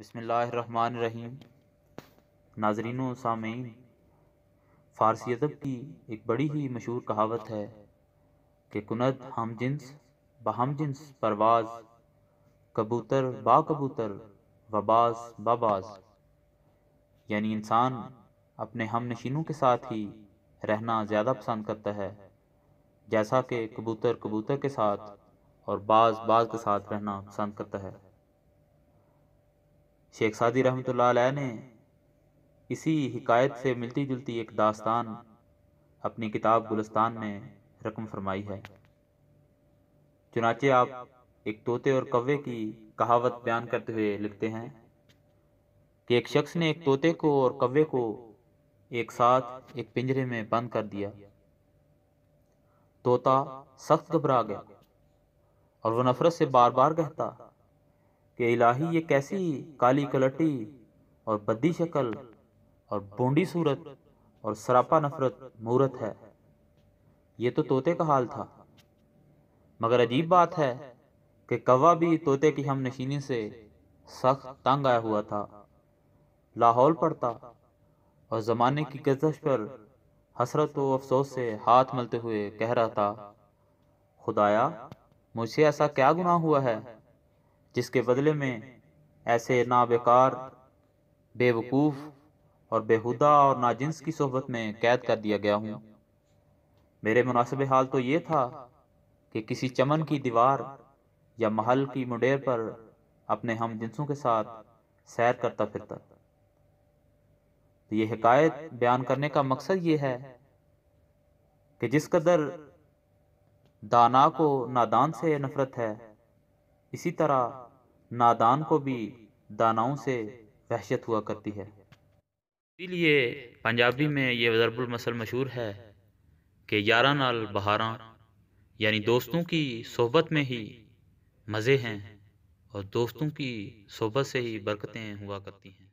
बसमीम नाजरीन सामीन फ़ारसी अदब की एक बड़ी ही मशहूर कहावत है कि कुनत हम जिन्स बहम जिन्स परवाज कबूतर बा कबूतर वबाज बबाज यानी इंसान अपने हम नशीनों के साथ ही रहना ज़्यादा पसंद करता है जैसा कि कबूतर कबूतर के साथ और बाज बाज के साथ रहना पसंद करता है शेख सादी रहमत ने इसी हिकायत से मिलती जुलती एक दास्तान अपनी किताब गुलस्तान में रकम फरमाई है चुनाचे आप एक तोते और कव्वे की कहावत बयान करते हुए लिखते हैं कि एक शख्स ने एक तोते को और कव्वे को एक साथ एक पिंजरे में बंद कर दिया तोता सख्त घबरा गया और वो नफरत से बार बार कहता कि इलाही ये कैसी काली कलटी और बद्दी शक्ल और बोंडी सूरत और सरापा नफरत मूरत है तो ये तो तोते का हाल था मगर अजीब बात है कि कौवा भी तोते की हम नशीनी से सख्त तंग आया हुआ था लाहौल पड़ता और ज़माने की गजश पर हसरत व अफसोस से हाथ मलते हुए कह रहा था खुदाया मुझसे ऐसा क्या गुनाह हुआ है जिसके बदले में ऐसे ना बेकार बेवकूफ़ और बेहुदा और जिन्स की सोहबत में कैद कर दिया गया हूँ मेरे मुनासिब हाल तो ये था कि किसी चमन की दीवार या महल की मुडेर पर अपने हम जिनसों के साथ सैर करता फिरता तो ये हकायत बयान करने का मकसद ये है कि जिस कदर दाना को नादान से नफरत है इसी तरह नादान को भी दानाओं से वहशत हुआ करती है इसीलिए पंजाबी में ये ज़रबुलमसल मशहूर है कि यारा नाल बहारा यानी दोस्तों की सोहबत में ही मज़े हैं और दोस्तों की सोहबत से ही बरकतें हुआ करती हैं